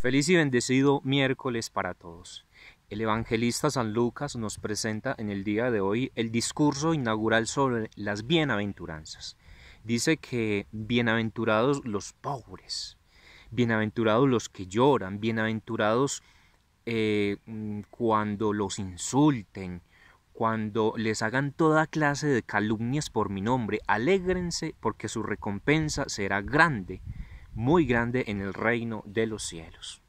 Feliz y bendecido miércoles para todos. El evangelista San Lucas nos presenta en el día de hoy el discurso inaugural sobre las bienaventuranzas. Dice que bienaventurados los pobres, bienaventurados los que lloran, bienaventurados eh, cuando los insulten, cuando les hagan toda clase de calumnias por mi nombre, alégrense porque su recompensa será grande muy grande en el reino de los cielos.